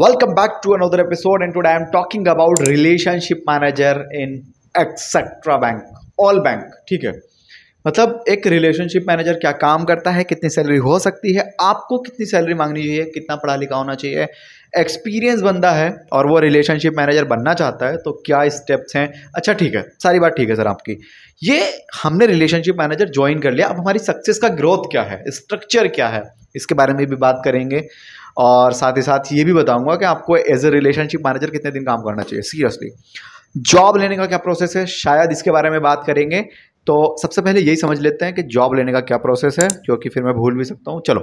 Welcome back to another episode, and today I am talking about relationship manager in etcetera bank all bank ठीक है मतलब एक relationship manager क्या काम करता है कितनी सैलरी हो सकती है आपको कितनी सैलरी मांगनी चाहिए कितना पढ़ा लिखा होना चाहिए एक्सपीरियंस बंदा है और वो रिलेशनशिप मैनेजर बनना चाहता है तो क्या स्टेप्स हैं अच्छा ठीक है सारी बात ठीक है सर आपकी ये हमने रिलेशनशिप मैनेजर ज्वाइन कर लिया अब हमारी सक्सेस का ग्रोथ क्या है स्ट्रक्चर क्या है इसके बारे में भी बात करेंगे और साथ ही साथ ये भी बताऊंगा कि आपको एज ए रिलेशनशिप मैनेजर कितने दिन काम करना चाहिए सीरियसली जॉब लेने का क्या प्रोसेस है शायद इसके बारे में बात करेंगे तो सबसे पहले यही समझ लेते हैं कि जॉब लेने का क्या प्रोसेस है क्योंकि फिर मैं भूल भी सकता हूँ चलो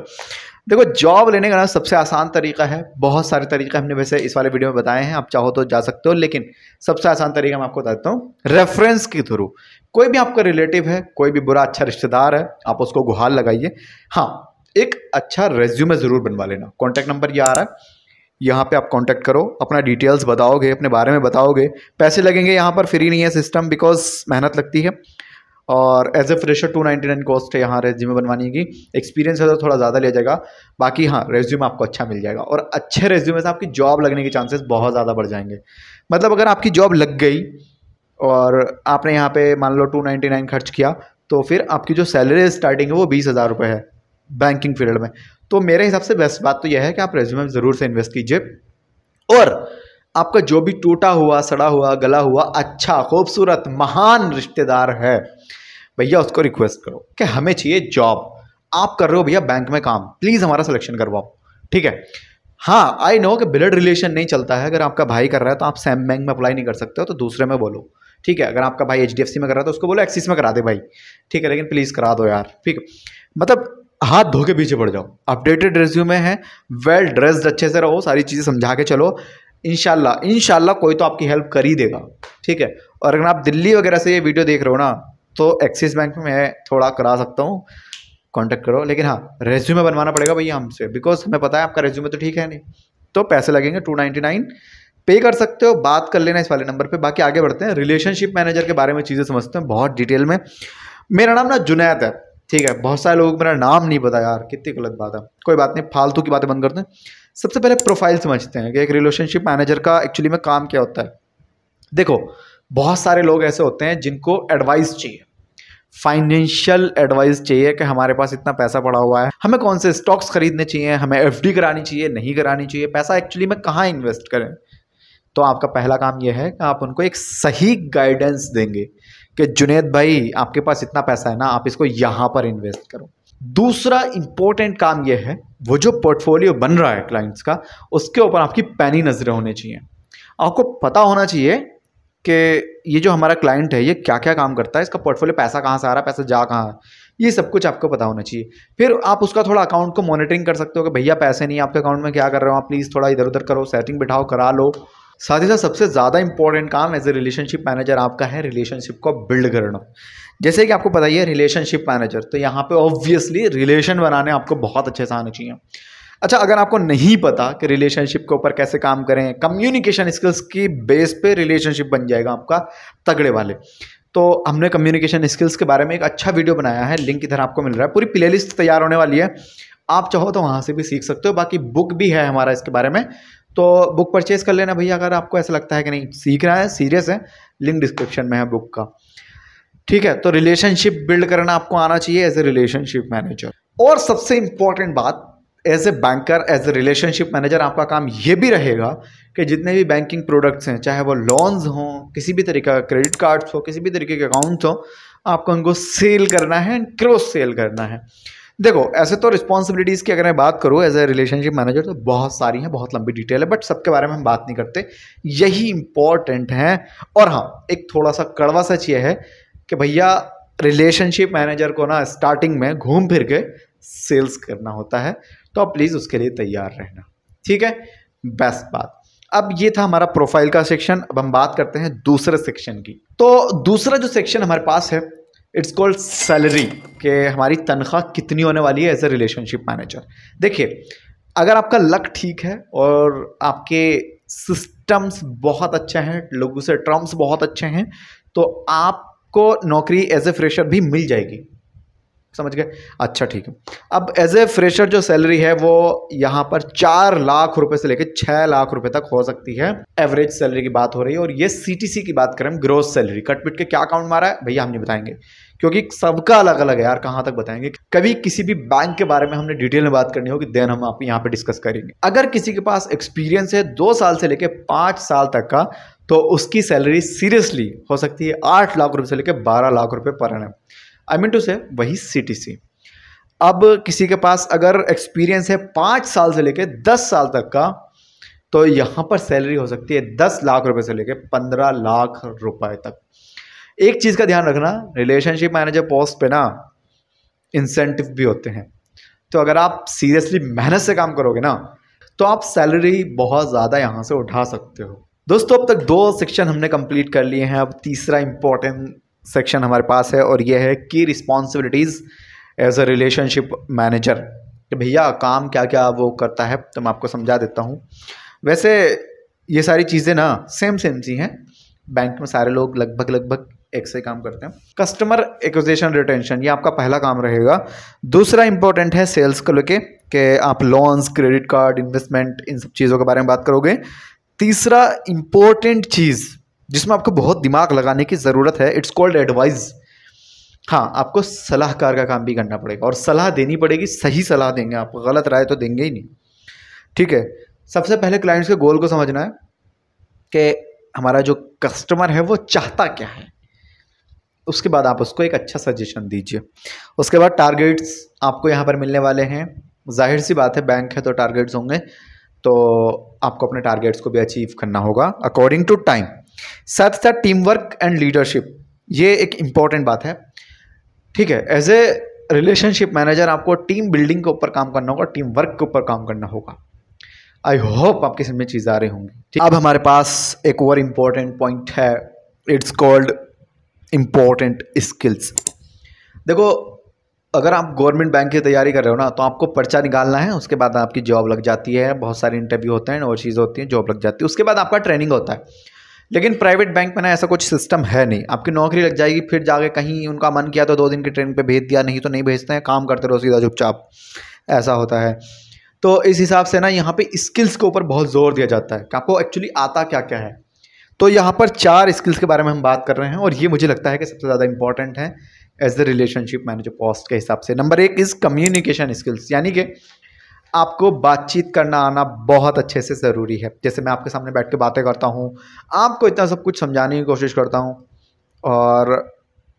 देखो जॉब लेने का ना सबसे आसान तरीका है बहुत सारे तरीके हमने वैसे इस वाले वीडियो में बताए हैं आप चाहो तो जा सकते हो लेकिन सबसे आसान तरीका मैं आपको बताता हूँ रेफरेंस के थ्रू कोई भी आपका रिलेटिव है कोई भी बुरा अच्छा रिश्तेदार है आप उसको गुहार लगाइए हाँ एक अच्छा रेज्यूमे ज़रूर बनवा लेना कॉन्टैक्ट नंबर ये आ रहा है यहाँ पे आप कांटेक्ट करो अपना डिटेल्स बताओगे अपने बारे में बताओगे पैसे लगेंगे यहाँ पर फ्री नहीं है सिस्टम बिकॉज मेहनत लगती है और as a fresher two ninety nine cost है यहाँ रेज्यूमे बनवाने की एक्सपीरियंस है तो थोड़ा ज़्यादा लिया जाएगा बाकी हाँ रेज्यूमे आपको अच्छा मिल जाएगा और अच्छे रेज्यूमे से आपकी जॉब लगने के चांसेस बहुत ज़्यादा बढ़ जाएंगे मतलब अगर आपकी जॉब लग गई और आपने यहाँ पे मान लो टू नाइन्टी नाइन खर्च किया तो फिर आपकी जो सैलरी स्टार्टिंग है वो बीस हज़ार रुपये है बैंकिंग फील्ड में तो मेरे हिसाब से बेस्ट बात तो यह है कि आप रेज्यूमे में ज़रूर से इन्वेस्ट कीजिए और आपका जो भी टूटा हुआ सड़ा हुआ गला हुआ अच्छा खूबसूरत महान रिश्तेदार है भैया उसको रिक्वेस्ट करो कि हमें चाहिए जॉब आप कर रहे हो भैया बैंक में काम प्लीज़ हमारा सिलेक्शन करवाओ ठीक है हाँ आई नो कि ब्लड रिलेशन नहीं चलता है अगर आपका भाई कर रहा है तो आप सैम बैंक में अप्लाई नहीं कर सकते हो तो दूसरे में बोलो ठीक है अगर आपका भाई एच में कर रहा है तो उसको बोलो एक्सिस में करा दे भाई ठीक है लेकिन प्लीज़ करा दो यार ठीक है मतलब हाथ धो के पीछे पड़ जाओ अपडेटेड रेज्यूमे है वेल ड्रेस्ड अच्छे से रहो सारी चीज़ें समझा के चलो इनशाला इनशाला कोई तो आपकी हेल्प कर ही देगा ठीक है और अगर आप दिल्ली वगैरह से ये वीडियो देख रहे हो ना तो एक्सिस बैंक में मैं थोड़ा करा सकता हूँ कांटेक्ट करो लेकिन हाँ रेज्यूमे बनवाना पड़ेगा भैया हमसे बिकॉज हमें पता है आपका रेज्यूमे तो ठीक है नहीं तो पैसे लगेंगे टू नाइन्टी नाइन पे कर सकते हो बात कर लेना इस वाले नंबर पे बाकी आगे बढ़ते हैं रिलेशनशिप मैनेजर के बारे में चीज़ें समझते हैं बहुत डिटेल में मेरा नाम ना जुनैद है ठीक है बहुत सारे लोगों को मेरा नाम नहीं पता यार कितनी गलत बात है कोई बात नहीं फालतू की बातें बंद करते हैं सबसे पहले प्रोफाइल समझते हैं कि एक रिलेशनशिप मैनेजर का एक्चुअली में काम क्या होता है देखो बहुत सारे लोग ऐसे होते हैं जिनको एडवाइस चाहिए फाइनेंशियल एडवाइस चाहिए कि हमारे पास इतना पैसा पड़ा हुआ है हमें कौन से स्टॉक्स खरीदने चाहिए हमें एफ करानी चाहिए नहीं करानी चाहिए पैसा एक्चुअली में कहाँ इन्वेस्ट करें तो आपका पहला काम यह है कि आप उनको एक सही गाइडेंस देंगे कि जुनेद भाई आपके पास इतना पैसा है ना आप इसको यहाँ पर इन्वेस्ट करो दूसरा इंपॉर्टेंट काम यह है वो जो पोर्टफोलियो बन रहा है क्लाइंट्स का उसके ऊपर आपकी पैनी नज़रें होनी चाहिए आपको पता होना चाहिए कि ये जो हमारा क्लाइंट है ये क्या क्या काम करता है इसका पोर्टफोलियो पैसा कहाँ से आ रहा है पैसा जा कहाँ ये सब कुछ आपको पता होना चाहिए फिर आप उसका थोड़ा अकाउंट को मॉनिटरिंग कर सकते हो कि भैया पैसे नहीं आपके अकाउंट में क्या कर रहे हो आप प्लीज़ थोड़ा इधर उधर करो सेटिंग बिठाओ करा लो साथ ही साथ सबसे ज़्यादा इंपॉर्टेंट काम एज ए रिलेशनशिप मैनेजर आपका है रिलेशनशिप को बिल्ड करना जैसे कि आपको पता ही है रिलेशनशिप मैनेजर तो यहाँ पे ऑब्वियसली रिलेशन बनाने आपको बहुत अच्छे से आने चाहिए अच्छा अगर आपको नहीं पता कि रिलेशनशिप के ऊपर कैसे काम करें कम्युनिकेशन स्किल्स की बेस पे रिलेशनशिप बन जाएगा आपका तगड़े वाले तो हमने कम्युनिकेशन स्किल्स के बारे में एक अच्छा वीडियो बनाया है लिंक इधर आपको मिल रहा है पूरी प्लेलिस्ट तैयार होने वाली है आप चाहो तो वहाँ से भी सीख सकते हो बाकी बुक भी है हमारा इसके बारे में तो बुक परचेज़ कर लेना भैया अगर आपको ऐसा लगता है कि नहीं सीख रहा है सीरियस है लिंक डिस्क्रिप्शन में है बुक का ठीक है तो रिलेशनशिप बिल्ड करना आपको आना चाहिए एज ए रिलेशनशिप मैनेजर और सबसे इम्पॉर्टेंट बात as a banker as a relationship manager आपका काम यह भी रहेगा कि जितने भी बैंकिंग प्रोडक्ट्स हैं चाहे वो लोन्स हों किसी भी तरीके का क्रेडिट कार्ड्स हो किसी भी तरीके के अकाउंट्स हों आपको उनको सेल करना है एंड क्रॉस सेल करना है देखो ऐसे तो रिस्पॉन्सिबिलिटीज़ की अगर मैं बात करूँ एज ए रिलेशनशिप मैनेजर तो बहुत सारी हैं बहुत लंबी डिटेल है बट सबके बारे में हम बात नहीं करते यही इंपॉर्टेंट हैं और हाँ एक थोड़ा सा कड़वा सच ये है कि भैया रिलेशनशिप मैनेजर को ना स्टार्टिंग में घूम फिर के सेल्स करना होता है तो आप प्लीज़ उसके लिए तैयार रहना ठीक है बेस्ट बात अब ये था हमारा प्रोफाइल का सेक्शन अब हम बात करते हैं दूसरे सेक्शन की तो दूसरा जो सेक्शन हमारे पास है इट्स कॉल्ड सैलरी कि हमारी तनख्वाह कितनी होने वाली है एज ए रिलेशनशिप मैनेजर देखिए अगर आपका लक ठीक है और आपके सिस्टम्स बहुत अच्छे हैं लोगों से टर्म्स बहुत अच्छे हैं तो आपको नौकरी एज ए फ्रेशर भी मिल जाएगी समझ गए अच्छा ठीक है अब एज ए फ्रेशर जो सैलरी है वो यहाँ पर चार लाख रुपए से लेकर छः लाख रुपए तक हो सकती है एवरेज सैलरी की बात हो रही है और ये सी की बात करें ग्रोथ सैलरी कट पिट के क्या अकाउंट मारा है भैया हम नहीं बताएंगे क्योंकि सबका अलग अलग है यार कहाँ तक बताएंगे कभी किसी भी बैंक के बारे में हमने डिटेल में बात करनी होगी देन हम आप यहाँ पे डिस्कस करेंगे अगर किसी के पास एक्सपीरियंस है दो साल से लेकर पाँच साल तक का तो उसकी सैलरी सीरियसली हो सकती है आठ लाख रुपये से लेकर बारह लाख रुपये पर एन आई मीन टू से वही सी अब किसी के पास अगर एक्सपीरियंस है पाँच साल से लेकर दस साल तक का तो यहाँ पर सैलरी हो सकती है दस लाख रुपए से लेकर पंद्रह लाख रुपए तक एक चीज़ का ध्यान रखना रिलेशनशिप मैनेजर पोस्ट पे ना इंसेंटिव भी होते हैं तो अगर आप सीरियसली मेहनत से काम करोगे ना तो आप सैलरी बहुत ज़्यादा यहाँ से उठा सकते हो दोस्तों अब तक दो सेक्शन हमने कंप्लीट कर लिए हैं अब तीसरा इंपॉर्टेंट सेक्शन हमारे पास है और यह है की responsibilities as a relationship manager भैया काम क्या क्या वो करता है तो मैं आपको समझा देता हूँ वैसे ये सारी चीज़ें ना सेम सेम सी हैं बैंक में सारे लोग लगभग लगभग एक से काम करते हैं कस्टमर एक्विजिशन रिटेंशन ये आपका पहला काम रहेगा दूसरा इंपॉर्टेंट है सेल्स को लेके कि आप लोन्स क्रेडिट कार्ड इन्वेस्टमेंट इन सब चीज़ों के बारे में बात करोगे तीसरा इंपॉर्टेंट चीज़ जिसमें आपको बहुत दिमाग लगाने की ज़रूरत है इट्स कॉल्ड एडवाइस हाँ आपको सलाहकार का काम भी करना पड़ेगा और सलाह देनी पड़ेगी सही सलाह देंगे आप गलत राय तो देंगे ही नहीं ठीक है सबसे पहले क्लाइंट्स के गोल को समझना है कि हमारा जो कस्टमर है वो चाहता क्या है उसके बाद आप उसको एक अच्छा सजेशन दीजिए उसके बाद टारगेट्स आपको यहाँ पर मिलने वाले हैं जाहिर सी बात है बैंक है तो टारगेट्स होंगे तो आपको अपने टारगेट्स को भी अचीव करना होगा अकॉर्डिंग टू टाइम साथ ही साथ टीम वर्क एंड लीडरशिप ये एक इम्पॉर्टेंट बात है ठीक है एज ए रिलेशनशिप मैनेजर आपको टीम बिल्डिंग के ऊपर काम करना होगा टीम वर्क के ऊपर काम करना होगा आई होप आपके समय में चीज़ आ रही होंगी अब हमारे पास एक और इम्पॉर्टेंट पॉइंट है इट्स कॉल्ड इम्पॉर्टेंट स्किल्स देखो अगर आप गवर्नमेंट बैंक की तैयारी कर रहे हो ना तो आपको पर्चा निकालना है उसके बाद आपकी जॉब लग जाती है बहुत सारे इंटरव्यू होते हैं और चीज़ें होती हैं जॉब लग जाती है उसके बाद आपका ट्रेनिंग होता है लेकिन प्राइवेट बैंक में ना ऐसा कुछ सिस्टम है नहीं आपकी नौकरी लग जाएगी फिर जाके कहीं उनका मन किया तो दो दिन की ट्रेनिंग पर भेज दिया नहीं तो नहीं भेजते हैं काम करते रहो सीधा चुपचाप ऐसा होता है तो इस हिसाब से ना यहाँ पे स्किल्स के ऊपर बहुत जोर दिया जाता है कि आपको एक्चुअली आता क्या क्या है तो यहाँ पर चार स्किल्स के बारे में हम बात कर रहे हैं और ये मुझे लगता है कि सबसे ज़्यादा इंपॉर्टेंट है as the relationship manager post के हिसाब से नंबर एक इज़ कम्युनिकेशन स्किल्स यानी कि आपको बातचीत करना आना बहुत अच्छे से ज़रूरी है जैसे मैं आपके सामने बैठ के बातें करता हूँ आपको इतना सब कुछ समझाने की कोशिश करता हूँ और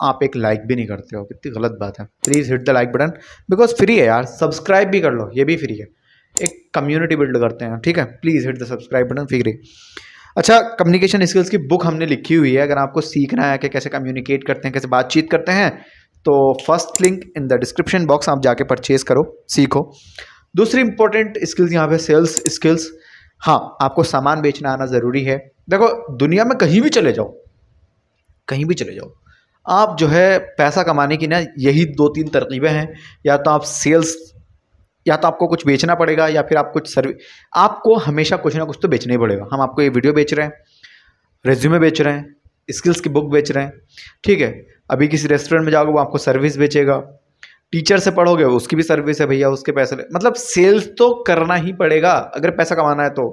आप एक लाइक भी नहीं करते हो कितनी गलत बात है please hit the like button because free है यार सब्सक्राइब भी कर लो ये भी फ्री है एक कम्युनिटी बिल्ड करते हैं ठीक है please hit the subscribe button free अच्छा कम्युनिकेशन स्किल्स की बुक हमने लिखी हुई है अगर आपको सीखना है कि कैसे कम्युनिकेट करते हैं कैसे बातचीत करते हैं तो first link in the description box आप जाके परचेज़ करो सीखो दूसरी इंपॉर्टेंट स्किल्स यहाँ पे सेल्स स्किल्स हाँ आपको सामान बेचना आना ज़रूरी है देखो दुनिया में कहीं भी चले जाओ कहीं भी चले जाओ आप जो है पैसा कमाने की ना यही दो तीन तरकीबें हैं या तो आप सेल्स या तो आपको कुछ बेचना पड़ेगा या फिर आप कुछ सर्विस आपको हमेशा कुछ ना कुछ तो बेचना ही पड़ेगा हम आपको ये वीडियो बेच रहे हैं रेज्यूमे बेच रहे हैं स्किल्स की बुक बेच रहे हैं ठीक है अभी किसी रेस्टोरेंट में जाओगे वो आपको सर्विस बेचेगा टीचर से पढ़ोगे उसकी भी सर्विस है भैया उसके पैसे मतलब सेल्स तो करना ही पड़ेगा अगर पैसा कमाना है तो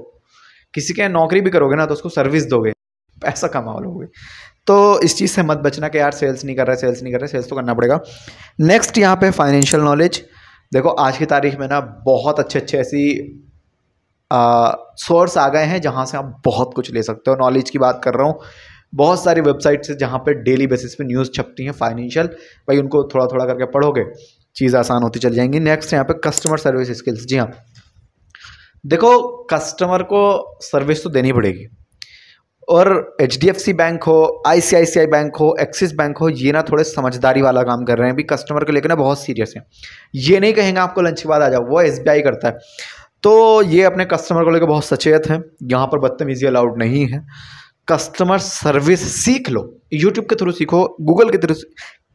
किसी के नौकरी भी करोगे ना तो उसको सर्विस दोगे पैसा कमा लोगे तो इस चीज़ से मत बचना कि यार सेल्स नहीं कर रहा है सेल्स नहीं कर रहा है सेल्स तो करना पड़ेगा नेक्स्ट यहाँ पे फाइनेंशियल नॉलेज देखो आज की तारीख में ना बहुत अच्छे अच्छे ऐसी सोर्स आ गए हैं जहाँ से आप बहुत कुछ ले सकते हो नॉलेज की बात कर रहा हूँ बहुत सारी वेबसाइट्स हैं जहाँ पे डेली बेसिस पे न्यूज़ छपती हैं फाइनेंशियल भाई उनको थोड़ा थोड़ा करके पढ़ोगे चीज़ आसान होती चली जाएंगी नेक्स्ट यहाँ पे कस्टमर सर्विस स्किल्स जी हाँ देखो कस्टमर को सर्विस तो देनी पड़ेगी और H D F C bank हो I C I C I bank हो एक्सिस बैंक हो ये ना थोड़े समझदारी वाला काम कर रहे हैं भी कस्टमर को लेकर ना बहुत सीरियस है ये नहीं कहेंगे आपको लंच के बाद आ जाओ वो एस बी आई करता है तो ये अपने कस्टमर को लेकर बहुत सचेत हैं यहाँ पर बदतमीज़ी अलाउड नहीं है कस्टमर सर्विस सीख लो यूट्यूब के थ्रू सीखो गूगल के थ्रू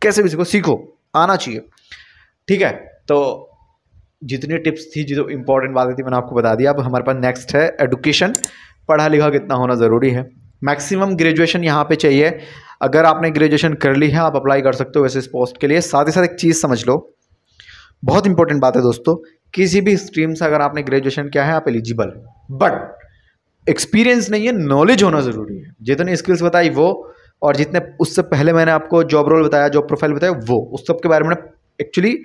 कैसे भी सीखो सीखो आना चाहिए ठीक है तो जितनी टिप्स थी जो इंपॉर्टेंट बातें थी मैंने आपको बता दिया अब हमारे पास नेक्स्ट है एडुकेशन पढ़ा लिखा कितना होना ज़रूरी है मैक्सिमम ग्रेजुएशन यहाँ पे चाहिए अगर आपने ग्रेजुएशन कर ली है आप अप्लाई कर सकते हो वैसे इस पोस्ट के लिए साथ ही साथ एक चीज़ समझ लो बहुत इंपॉर्टेंट बात है दोस्तों किसी भी स्ट्रीम से अगर आपने ग्रेजुएशन किया है आप एलिजिबल बट एक्सपीरियंस नहीं है नॉलेज होना ज़रूरी है जितनी स्किल्स बताई वो और जितने उससे पहले मैंने आपको जॉब रोल बताया जॉब प्रोफाइल बताया वो उस सब के बारे में एक्चुअली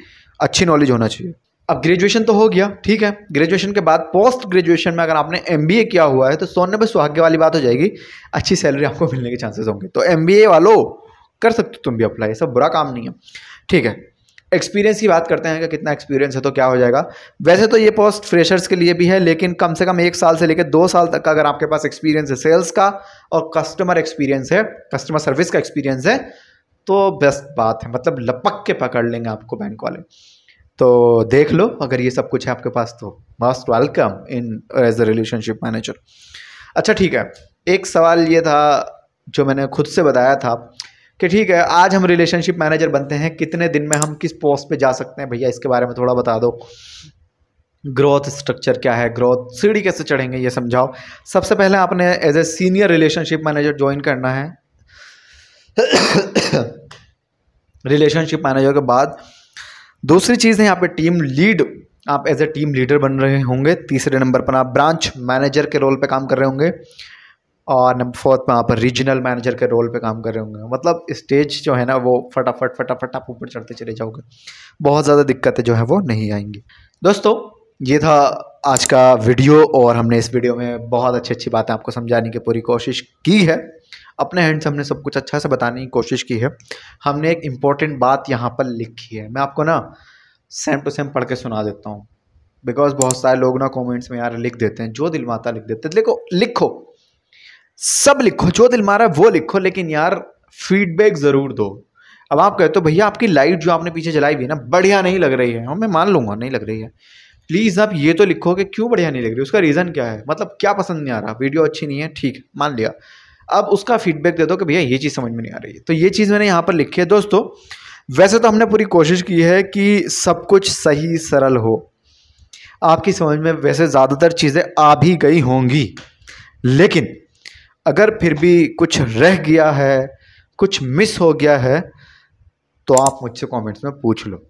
अच्छी नॉलेज होना चाहिए अब ग्रेजुएशन तो हो गया ठीक है ग्रेजुएशन के बाद पोस्ट ग्रेजुएशन में अगर आपने एम किया हुआ है तो सोने पर सुहाग्य वाली बात हो जाएगी अच्छी सैलरी आपको मिलने के चांसेस होंगे तो एम वालों कर सकते हो तुम भी अप्लाई सब बुरा काम नहीं है ठीक है एक्सपीरियंस की बात करते हैं कि कितना एक्सपीरियंस है तो क्या हो जाएगा वैसे तो ये पोस्ट फ्रेशर्स के लिए भी है लेकिन कम से कम एक साल से लेकर दो साल तक का अगर आपके पास एक्सपीरियंस है सेल्स का और कस्टमर एक्सपीरियंस है कस्टमर सर्विस का एक्सपीरियंस है तो बेस्ट बात है मतलब लपक के पकड़ लेंगे आपको बैंक वाले तो देख लो अगर ये सब कुछ है आपके पास तो most welcome in as a relationship manager अच्छा ठीक है एक सवाल ये था जो मैंने खुद से बताया था कि ठीक है आज हम रिलेशनशिप मैनेजर बनते हैं कितने दिन में हम किस पोस्ट पे जा सकते हैं भैया इसके बारे में थोड़ा बता दो ग्रोथ स्ट्रक्चर क्या है ग्रोथ सीढ़ी कैसे चढ़ेंगे ये समझाओ सबसे पहले आपने as a senior relationship manager join करना है रिलेशनशिप मैनेजर के बाद दूसरी चीज़ है यहाँ पे टीम लीड आप एज ए टीम लीडर बन रहे होंगे तीसरे नंबर पर आप ब्रांच मैनेजर के रोल पे काम कर रहे होंगे और नंबर फोर्थ में आप रीजनल मैनेजर के रोल पे काम कर रहे होंगे मतलब स्टेज जो है ना वो फटाफट फटाफट आप ऊपर चढ़ते चले जाओगे बहुत ज़्यादा दिक्कतें जो है वो नहीं आएंगी दोस्तों ये था आज का वीडियो और हमने इस वीडियो में बहुत अच्छी अच्छी बातें आपको समझाने की पूरी कोशिश की है अपने हैंड से हमने सब कुछ अच्छा से बताने की कोशिश की है हमने एक इम्पॉर्टेंट बात यहाँ पर लिखी है मैं आपको ना सेम टू सेम पढ़ के सुना देता हूँ बिकॉज बहुत सारे लोग ना कमेंट्स में यार लिख देते हैं जो दिल माता लिख देते हैं देखो लिखो सब लिखो जो दिल मारा वो लिखो लेकिन यार फीडबैक ज़रूर दो अब आप कहते हो तो भैया आपकी लाइट जो आपने पीछे जलाई हुई है ना बढ़िया नहीं लग रही है और हाँ, मैं मान लूँगा नहीं लग रही है प्लीज़ आप ये तो लिखो कि क्यों बढ़िया नहीं लग रही उसका रीज़न क्या है मतलब क्या पसंद नहीं आ रहा वीडियो अच्छी नहीं है ठीक मान लिया अब उसका फीडबैक दे दो कि भैया ये चीज़ समझ में नहीं आ रही है तो ये चीज़ मैंने यहाँ पर लिखी है दोस्तों वैसे तो हमने पूरी कोशिश की है कि सब कुछ सही सरल हो आपकी समझ में वैसे ज़्यादातर चीज़ें आ भी गई होंगी लेकिन अगर फिर भी कुछ रह गया है कुछ मिस हो गया है तो आप मुझसे कमेंट्स में पूछ लो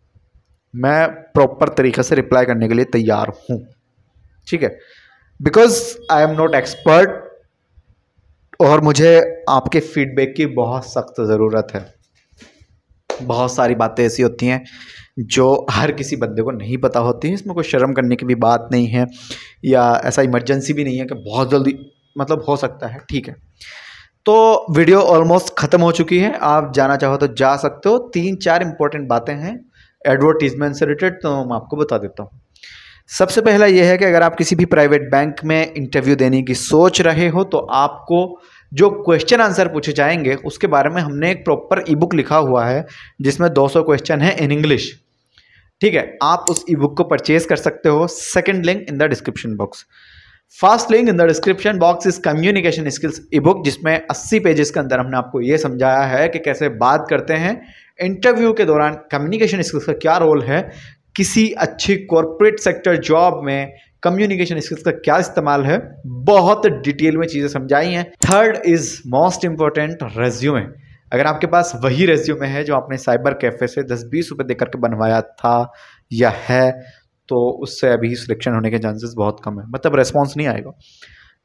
मैं प्रॉपर तरीके से रिप्लाई करने के लिए तैयार हूँ ठीक है because I am not expert और मुझे आपके फीडबैक की बहुत सख्त ज़रूरत है बहुत सारी बातें ऐसी होती हैं जो हर किसी बंदे को नहीं पता होती हैं इसमें कोई शर्म करने की भी बात नहीं है या ऐसा इमरजेंसी भी नहीं है कि बहुत जल्दी मतलब हो सकता है ठीक है तो वीडियो ऑलमोस्ट ख़त्म हो चुकी है आप जाना चाहो तो जा सकते हो तीन चार इंपॉर्टेंट बातें हैं एडवर्टीजमेंट से रिलेटेड तो मैं आपको बता देता हूँ सबसे पहला यह है कि अगर आप किसी भी प्राइवेट बैंक में इंटरव्यू देने की सोच रहे हो तो आपको जो क्वेश्चन आंसर पूछे जाएंगे उसके बारे में हमने एक प्रॉपर ई बुक लिखा हुआ है जिसमें 200 क्वेश्चन है इन इंग्लिश ठीक है आप उस ई बुक को परचेज कर सकते हो second link in the description box first link in the description box is communication skills e book जिसमें 80 पेजेस के अंदर हमने आपको ये समझाया है कि कैसे बात करते हैं इंटरव्यू के दौरान कम्युनिकेशन स्किल्स का क्या रोल है किसी अच्छी कॉरपोरेट सेक्टर जॉब में कम्युनिकेशन स्किल्स का क्या इस्तेमाल है बहुत डिटेल में चीज़ें समझाई हैं third is most important resume अगर आपके पास वही रेज्यूमे है जो आपने साइबर कैफ़े से दस बीस रुपये देकर के बनवाया था या है तो उससे अभी सिलेक्शन होने के चांसेस बहुत कम है मतलब रेस्पॉन्स नहीं आएगा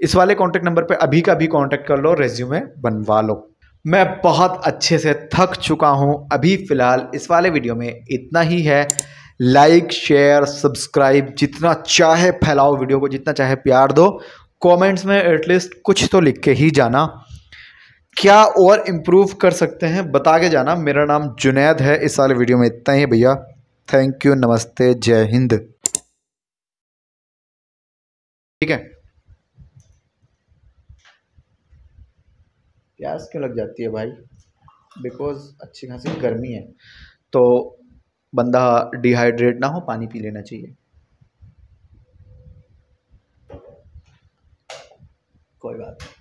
इस वाले कॉन्टैक्ट नंबर पर अभी का भी कॉन्टैक्ट कर लो रेज्यूमे बनवा लो मैं बहुत अच्छे से थक चुका हूँ अभी फ़िलहाल इस वाले वीडियो में इतना ही है लाइक शेयर सब्सक्राइब जितना चाहे फैलाओ वीडियो को जितना चाहे प्यार दो कमेंट्स में एटलीस्ट कुछ तो लिख के ही जाना क्या और इम्प्रूव कर सकते हैं बता के जाना मेरा नाम जुनैद है इस वाले वीडियो में इतना ही भैया थैंक यू नमस्ते जय हिंद ठीक है प्यास क्यों लग जाती है भाई बिकॉज अच्छी खासी गर्मी है तो बंदा डिहाइड्रेट ना हो पानी पी लेना चाहिए कोई बात नहीं